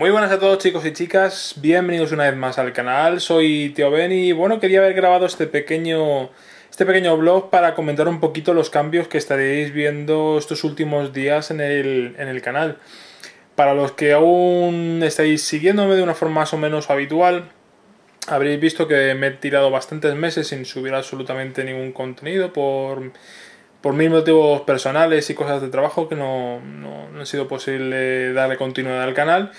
Muy buenas a todos chicos y chicas, bienvenidos una vez más al canal, soy Tío Ben y bueno, quería haber grabado este pequeño, este pequeño blog para comentar un poquito los cambios que estaréis viendo estos últimos días en el, canal. Para los que aún estáis siguiéndome de una forma más o menos habitual, habréis visto que me he tirado bastantes meses sin subir absolutamente ningún contenido por por mis motivos personales y cosas de trabajo que no, no, no, ha sido posible darle continuidad al canal.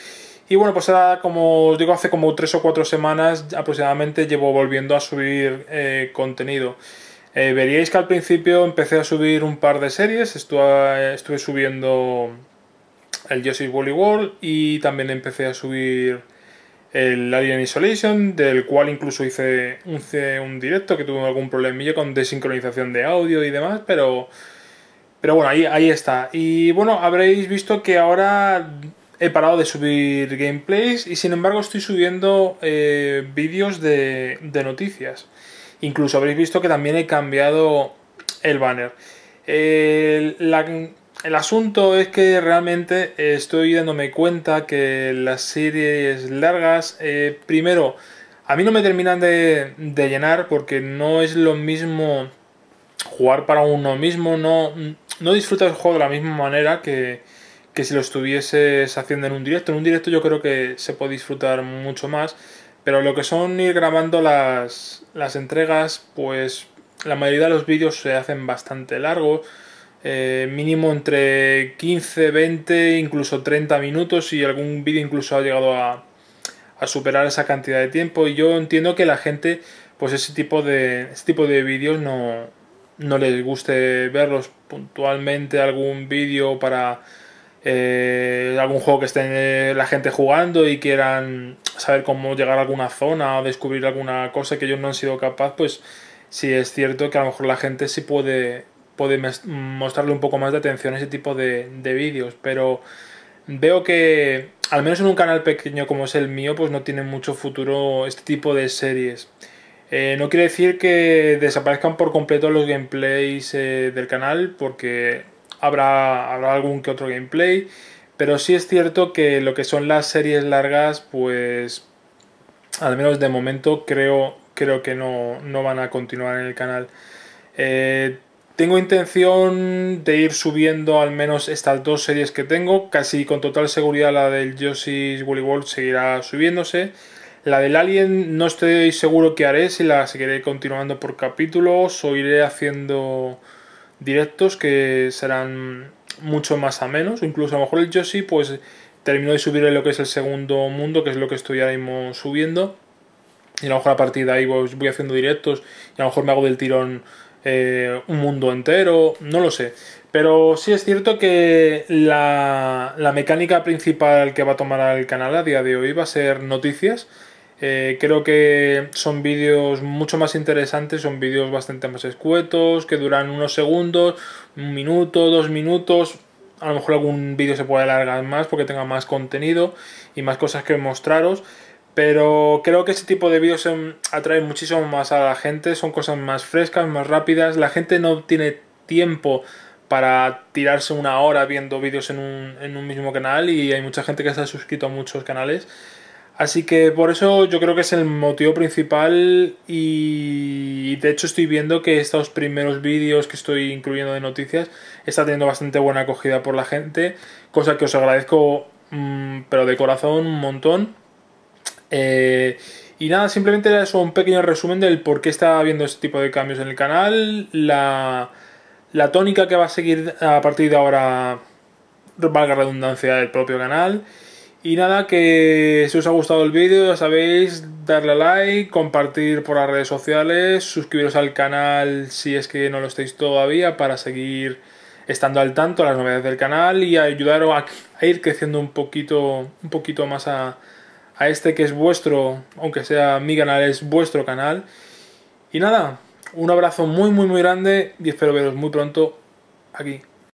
Y bueno, pues ahora, como os digo, hace como tres o cuatro semanas aproximadamente llevo volviendo a subir eh, contenido. Eh, veríais que al principio empecé a subir un par de series, estuve, subiendo el Joseph Wally World y también empecé a subir el Alien Isolation, del cual incluso hice un, directo que tuvo algún problemillo con desincronización de audio y demás, pero, pero bueno, ahí, ahí está. Y bueno, habréis visto que ahora he parado de subir gameplays y sin embargo estoy subiendo eh, vídeos de, noticias. Incluso habréis visto que también he cambiado el banner. el asunto es que realmente estoy dándome cuenta que las series largas, eh, primero, a mí no me terminan de, llenar porque no es lo mismo jugar para uno mismo, no, no disfrutas el juego de la misma manera que, que si lo estuvieses haciendo en un directo. En un directo yo creo que se puede disfrutar mucho más, pero lo que son ir grabando las, las entregas, pues la mayoría de los vídeos se hacen bastante largos, eh, mínimo entre 15, 20, incluso 30 minutos y algún vídeo incluso ha llegado a, a superar esa cantidad de tiempo y yo entiendo que la gente pues ese tipo de ese tipo de vídeos no no les guste verlos puntualmente algún vídeo para eh, algún juego que esté eh, la gente jugando y quieran saber cómo llegar a alguna zona o descubrir alguna cosa que ellos no han sido capaz, pues si es cierto que a lo mejor la gente sí puede, mostrarle un poco más de atención a ese tipo de, vídeos, pero veo que al menos en un canal pequeño como es el mío, pues no tiene mucho futuro este tipo de series. Eh, no quiere decir que desaparezcan por completo los gameplays del canal, porque habrá, algún que otro gameplay, pero sí es cierto que lo que son las series largas, pues al menos de momento creo, creo que no, van a continuar en el canal. Eh, tengo intención de ir subiendo al menos estas dos series que tengo, casi con total seguridad la del Yoshi's Woolly World seguirá subiéndose. La del Alien no estoy seguro qué haré, si la seguiré continuando por capítulos o iré haciendo directos que serán mucho más a menos. Incluso a lo mejor el sí pues terminó de subir en lo que es el segundo mundo, que es lo que estoy ahora mismo subiendo. Y a lo mejor a partir de ahí voy haciendo directos y a lo mejor me hago del tirón eh, un mundo entero, no lo sé. Pero sí es cierto que la, la mecánica principal que va a tomar el canal a día de hoy va a ser noticias eh, creo que son vídeos mucho más interesantes, son vídeos bastante más escuetos, que duran unos segundos, un minuto, dos minutos. A lo mejor algún vídeo se puede alargar más porque tenga más contenido y más cosas que mostraros. Pero creo que ese tipo de vídeos atraen muchísimo más a la gente, son cosas más frescas, más rápidas. La gente no tiene tiempo para tirarse una hora viendo vídeos en un, mismo canal y hay mucha gente que se ha suscrito a muchos canales Así que por eso yo creo que es el motivo principal y de hecho estoy viendo que estos primeros vídeos que estoy incluyendo de noticias está teniendo bastante buena acogida por la gente, cosa que os agradezco mm, pero de corazón un montón. Eh, y nada, simplemente era eso, un pequeño resumen del por qué está habiendo este tipo de cambios en el canal, la, la tónica que va a seguir a partir de ahora, valga redundancia, del propio canal. Y nada, que si os ha gustado el vídeo, ya sabéis, darle a like, compartir por las redes sociales, suscribiros al canal si es que no lo estáis todavía para seguir estando al tanto de las novedades del canal y ayudaros a, ir creciendo un poquito, un poquito más a, a este que es vuestro, aunque sea mi canal, es vuestro canal. Y nada, un abrazo muy muy muy grande y espero veros muy pronto aquí.